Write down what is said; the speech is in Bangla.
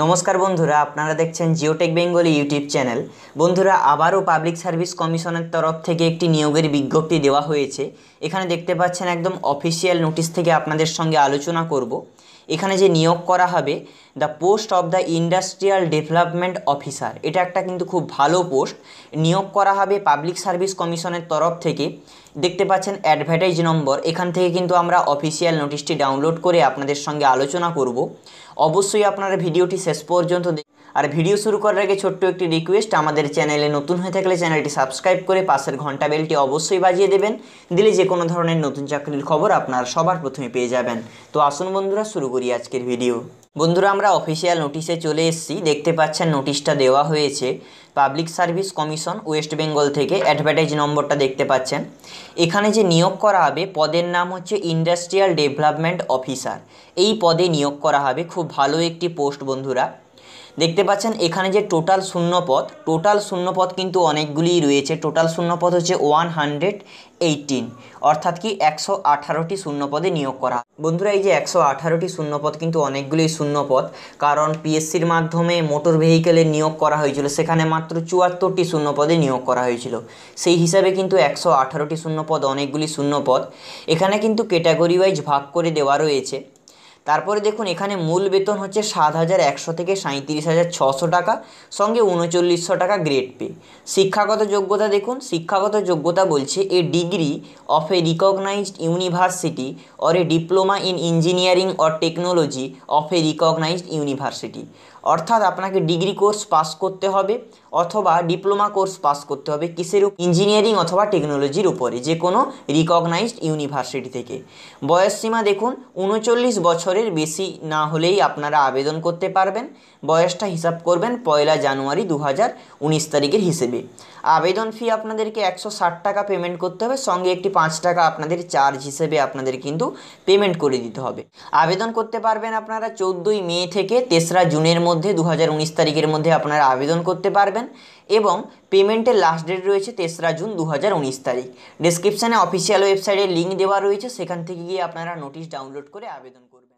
নমস্কার বন্ধুরা আপনারা দেখছেন জিওটেক বেঙ্গলি ইউটিউব চ্যানেল বন্ধুরা আবারও পাবলিক সার্ভিস কমিশনের তরফ থেকে একটি নিয়োগের বিজ্ঞপ্তি দেওয়া হয়েছে এখানে দেখতে পাচ্ছেন একদম অফিসিয়াল নোটিশ থেকে আপনাদের সঙ্গে আলোচনা করব এখানে যে নিয়োগ করা হবে the post of the industrial development officer এটা একটা কিন্তু খুব ভালো পোস্ট নিয়োগ করা হবে পাবলিক সার্ভিস কমিশনের তরফ থেকে দেখতে পাচ্ছেন অ্যাডভার্টাইজ নম্বর এখান থেকে কিন্তু আমরা অফিসিয়াল নোটিশটি ডাউনলোড করে আপনাদের সঙ্গে আলোচনা করব অবশ্যই আপনারা ভিডিওটি শেষ পর্যন্ত আর ভিডিও শুরু করার আগে ছোট্ট একটি রিকোয়েস্ট আমাদের চ্যানেলে নতুন হয়ে থাকলে চ্যানেলটি সাবস্ক্রাইব করে পাশের ঘন্টা বেলটি অবশ্যই বাজিয়ে দেবেন দিলে যে কোনো ধরনের নতুন চাকরির খবর আপনার সবার প্রথমে পেয়ে যাবেন তো আসুন বন্ধুরা শুরু করি আজকের ভিডিও বন্ধুরা আমরা অফিসিয়াল নোটিশে চলে এসেছি দেখতে পাচ্ছেন নোটিশটা দেওয়া হয়েছে public service commission West Bengal থেকে অ্যাডভার্টাইজ নম্বরটা দেখতে পাচ্ছেন এখানে যে নিয়োগ করা হবে পদের নাম হচ্ছে ইন্ডাস্ট্রিয়াল ডেভেলপমেন্ট অফিসার এই পদে নিয়োগ করা হবে খুব ভালো একটি পোস্ট বন্ধুরা দেখতে পাচ্ছেন এখানে যে টোটাল শূন্যপদ টোটাল শূন্যপদ কিন্তু অনেকগুলিই রয়েছে টোটাল শূন্যপদ হচ্ছে ওয়ান হান্ড্রেড এইটিন অর্থাৎ কি একশো আঠারোটি শূন্যপদে নিয়োগ করা বন্ধুরা এই যে একশো আঠারোটি শূন্যপদ কিন্তু অনেকগুলি শূন্যপদ কারণ পিএসসির মাধ্যমে মোটর ভেহিকেলে নিয়োগ করা হয়েছিল সেখানে মাত্র চুয়াত্তরটি শূন্যপদে নিয়োগ করা হয়েছিল সেই হিসাবে কিন্তু একশো আঠারোটি শূন্যপদ অনেকগুলি শূন্যপদ এখানে কিন্তু ক্যাটাগরি ওয়াইজ ভাগ করে দেওয়া রয়েছে তারপরে দেখুন এখানে মূল বেতন হচ্ছে সাত হাজার একশো থেকে সাঁত্রিশ হাজার ছশো টাকা সঙ্গে উনচল্লিশশো টাকা গ্রেড পে শিক্ষাগত যোগ্যতা দেখুন শিক্ষাগত যোগ্যতা বলছে a degree of a recognised university or a diploma in engineering or technology of a recognised university অর্থাৎ আপনাকে ডিগ্রি কোর্স পাস করতে হবে অথবা ডিপ্লোমা কোর্স পাস করতে হবে কিসের ইঞ্জিনিয়ারিং অথবা টেকনোলজির উপরে যে কোনো রিকগনাইজড ইউনিভার্সিটি থেকে বয়সসীমা দেখুন উনচল্লিশ বছরের বেশি না হলেই আপনারা আবেদন করতে পারবেন বয়সটা হিসাব করবেন পয়লা জানুয়ারি দু তারিখের হিসেবে আবেদন ফি আপনাদেরকে একশো টাকা পেমেন্ট করতে হবে সঙ্গে একটি পাঁচ টাকা আপনাদের চার্জ হিসেবে আপনাদের কিন্তু পেমেন্ট করে দিতে হবে আবেদন করতে পারবেন আপনারা চোদ্দোই মে থেকে তেসরা জুনের মধ্যে দু তারিখের মধ্যে আপনারা আবেদন করতে পারবেন এবং পেমেন্টের লাস্ট ডেট রয়েছে তেসরা জুন দু তারিখ ডিসক্রিপশানে অফিসিয়াল ওয়েবসাইটে লিঙ্ক দেওয়া রয়েছে সেখান থেকে গিয়ে আপনারা নোটিশ ডাউনলোড করে আবেদন করবেন